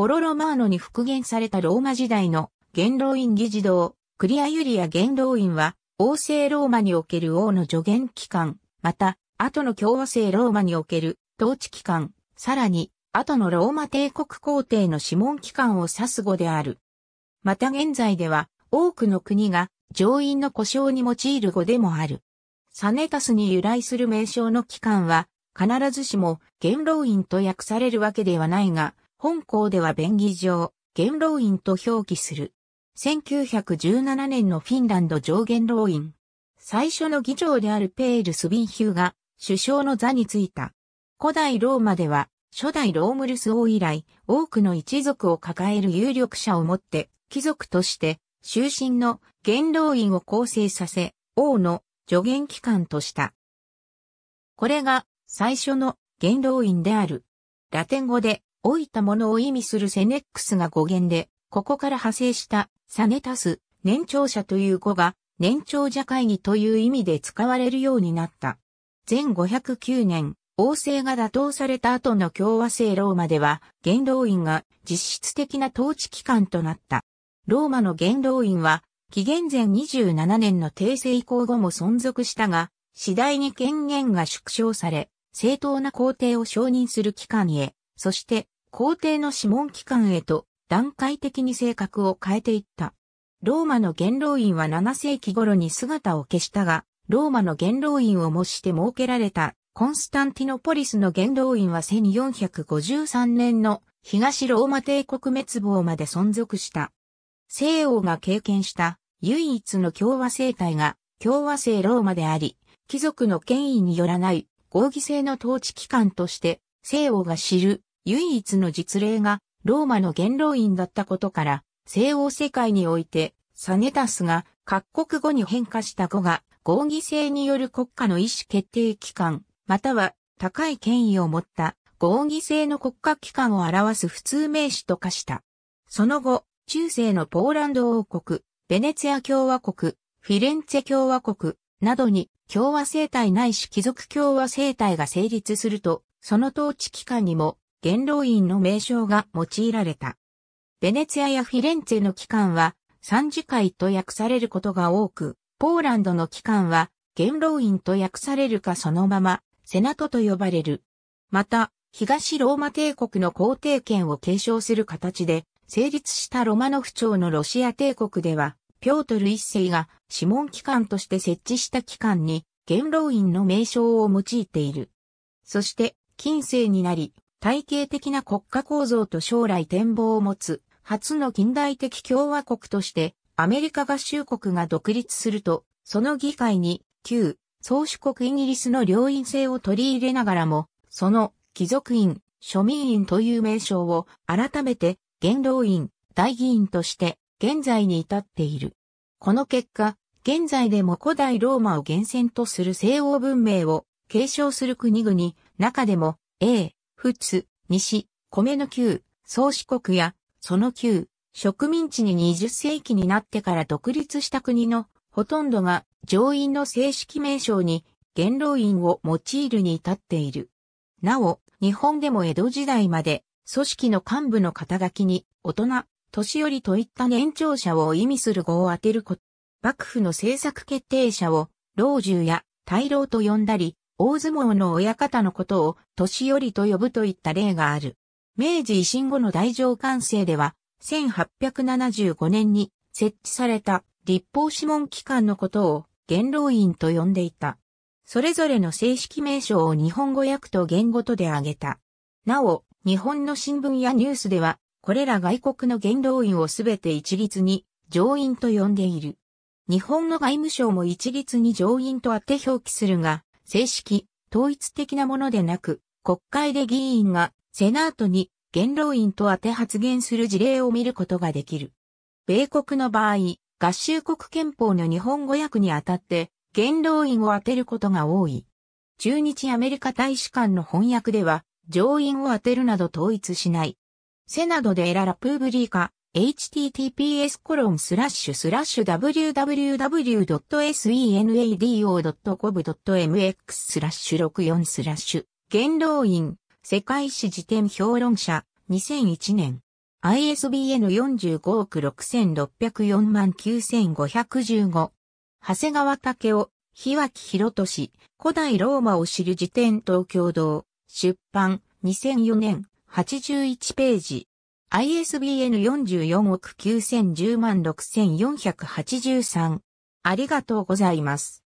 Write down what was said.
ポロ・ロマーノに復元されたローマ時代の元老院議事堂、クリア・ユリア元老院は、王政ローマにおける王の助言機関、また、後の共和制ローマにおける統治機関、さらに、後のローマ帝国皇帝の諮問機関を指す語である。また現在では、多くの国が上院の故障に用いる語でもある。サネタスに由来する名称の機関は、必ずしも元老院と訳されるわけではないが、本校では便宜上、元老院と表記する。1917年のフィンランド上元老院。最初の議長であるペール・スビンヒューが首相の座に着いた。古代ローマでは初代ロームルス王以来多くの一族を抱える有力者をもって貴族として終身の元老院を構成させ王の助言機関とした。これが最初の元老院である。ラテン語で置いたものを意味するセネックスが語源で、ここから派生した、サネタス、年長者という語が、年長者会議という意味で使われるようになった。前509年、王政が打倒された後の共和制ローマでは、元老院が実質的な統治機関となった。ローマの元老院は、紀元前27年の帝政以降後も存続したが、次第に権限が縮小され、正当な皇帝を承認する機関へそして、皇帝の諮問機関へと段階的に性格を変えていった。ローマの元老院は7世紀頃に姿を消したが、ローマの元老院を模して設けられたコンスタンティノポリスの元老院は1453年の東ローマ帝国滅亡まで存続した。西欧が経験した唯一の共和政体が共和制ローマであり、貴族の権威によらない合議制の統治機関として西欧が知る唯一の実例がローマの元老院だったことから、西欧世界においてサネタスが各国語に変化した語が合議制による国家の意思決定機関、または高い権威を持った合議制の国家機関を表す普通名詞と化した。その後、中世のポーランド王国、ベネツィア共和国、フィレンツェ共和国などに共和政体ないし貴族共和政体が成立すると、その統治機関にも元老院の名称が用いられた。ベネツィアやフィレンツェの機関は三次会と訳されることが多く、ポーランドの機関は元老院と訳されるかそのままセナトと呼ばれる。また、東ローマ帝国の皇帝権を継承する形で成立したロマノフ朝のロシア帝国では、ピョートル一世が諮問機関として設置した機関に元老院の名称を用いている。そして、近世になり、体系的な国家構造と将来展望を持つ、初の近代的共和国として、アメリカ合衆国が独立すると、その議会に、旧、宗主国イギリスの両院制を取り入れながらも、その、貴族院、庶民院という名称を、改めて、元老院、大議員として、現在に至っている。この結果、現在でも古代ローマを源泉とする西欧文明を継承する国々、中でも、A、仏、西、米の旧、宗主国や、その旧、植民地に20世紀になってから独立した国のほとんどが上院の正式名称に元老院を用いるに至っている。なお、日本でも江戸時代まで組織の幹部の肩書きに大人、年寄りといった年長者を意味する語を当てること、幕府の政策決定者を老中や大老と呼んだり、大相撲の親方のことを年寄りと呼ぶといった例がある。明治維新後の大乗官制では、1875年に設置された立法諮問機関のことを元老院と呼んでいた。それぞれの正式名称を日本語訳と言語とで挙げた。なお、日本の新聞やニュースでは、これら外国の元老院をすべて一律に上院と呼んでいる。日本の外務省も一律に上院とあって表記するが、正式、統一的なものでなく、国会で議員がセナートに元老院と当て発言する事例を見ることができる。米国の場合、合衆国憲法の日本語訳にあたって、元老院を当てることが多い。中日アメリカ大使館の翻訳では、上院を当てるなど統一しない。セナドでエララプーブリーカ、https コロンスラッシュスラッシュ www.senado.gov.mx スラッシュ64スラッシュ元老院世界史辞典評論者2001年 ISBN 45億6604万9515長谷川武雄日脇博俊古代ローマを知る辞典東京堂出版2004年81ページ ISBN 44億9010万6483。ありがとうございます。